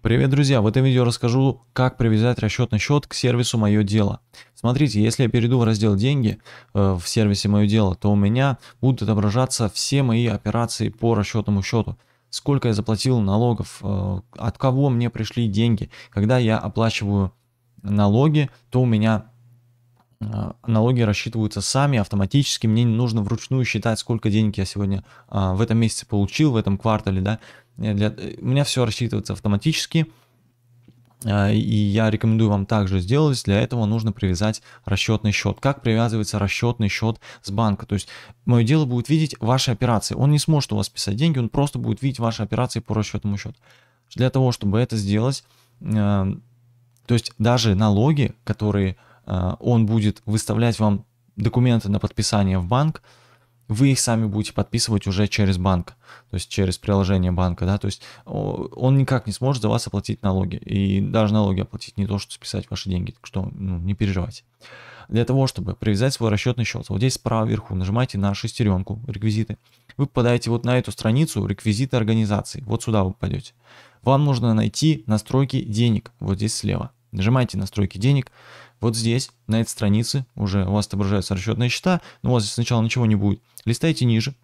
Привет, друзья! В этом видео расскажу, как привязать расчетный счет к сервису «Мое дело». Смотрите, если я перейду в раздел «Деньги» э, в сервисе «Мое дело», то у меня будут отображаться все мои операции по расчетному счету. Сколько я заплатил налогов, э, от кого мне пришли деньги. Когда я оплачиваю налоги, то у меня а, налоги рассчитываются сами автоматически, мне не нужно вручную считать, сколько денег я сегодня а, в этом месяце получил, в этом квартале, да, э, для, э, у меня все рассчитывается автоматически, а, и я рекомендую вам также сделать, для этого нужно привязать расчетный счет. Как привязывается расчетный счет с банка? То есть мое дело будет видеть ваши операции, он не сможет у вас писать деньги, он просто будет видеть ваши операции по расчетному счету. Для того, чтобы это сделать, э, то есть даже налоги, которые Э, он будет выставлять вам документы на подписание в банк, вы их сами будете подписывать уже через банк, то есть через приложение банка, да, то есть он никак не сможет за вас оплатить налоги, и даже налоги оплатить, не то, что списать ваши деньги, так что ну, не переживайте. Для того, чтобы привязать свой расчетный счет, вот здесь справа вверху нажимаете на шестеренку реквизиты, вы попадаете вот на эту страницу реквизиты организации, вот сюда вы попадете. Вам нужно найти настройки денег, вот здесь слева. Нажимаете настройки денег. Вот здесь, на этой странице, уже у вас отображаются расчетные счета, но у вас здесь сначала ничего не будет. Листаете ниже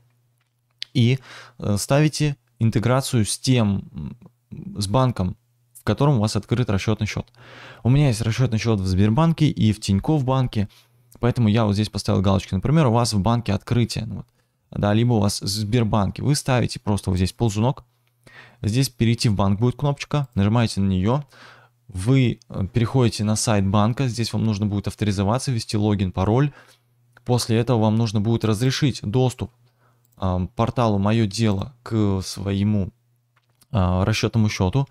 и э, ставите интеграцию с тем, с банком, в котором у вас открыт расчетный счет. У меня есть расчетный счет в Сбербанке и в Тинькофф банке, поэтому я вот здесь поставил галочки. Например, у вас в банке открытие, ну вот, да, либо у вас в Сбербанке. Вы ставите просто вот здесь ползунок, здесь перейти в банк будет кнопочка, нажимаете на нее, вы э, переходите на сайт банка, здесь вам нужно будет авторизоваться, ввести логин, пароль. После этого вам нужно будет разрешить доступ э, порталу «Мое дело» к своему э, расчетному счету.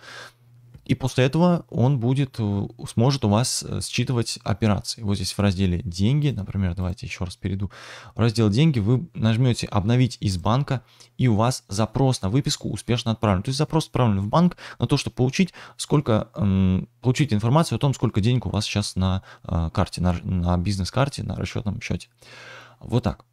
И после этого он будет, э, сможет у вас э, считывать операции. Вот здесь в разделе «Деньги», например, давайте еще раз перейду. В раздел «Деньги» вы нажмете «Обновить из банка», и у вас запрос на выписку успешно отправлен. То есть запрос отправлен в банк на то, чтобы получить, сколько, получить информацию о том, сколько денег у вас сейчас на э, карте, на, на бизнес-карте, на расчетном счете. Вот так.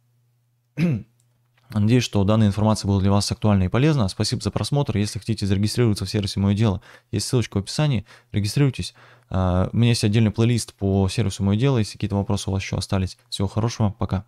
Надеюсь, что данная информация была для вас актуальна и полезна. Спасибо за просмотр. Если хотите зарегистрироваться в сервисе «Мое дело», есть ссылочка в описании. Регистрируйтесь. А, у меня есть отдельный плейлист по сервису «Мое дело». Если какие-то вопросы у вас еще остались, всего хорошего. Пока.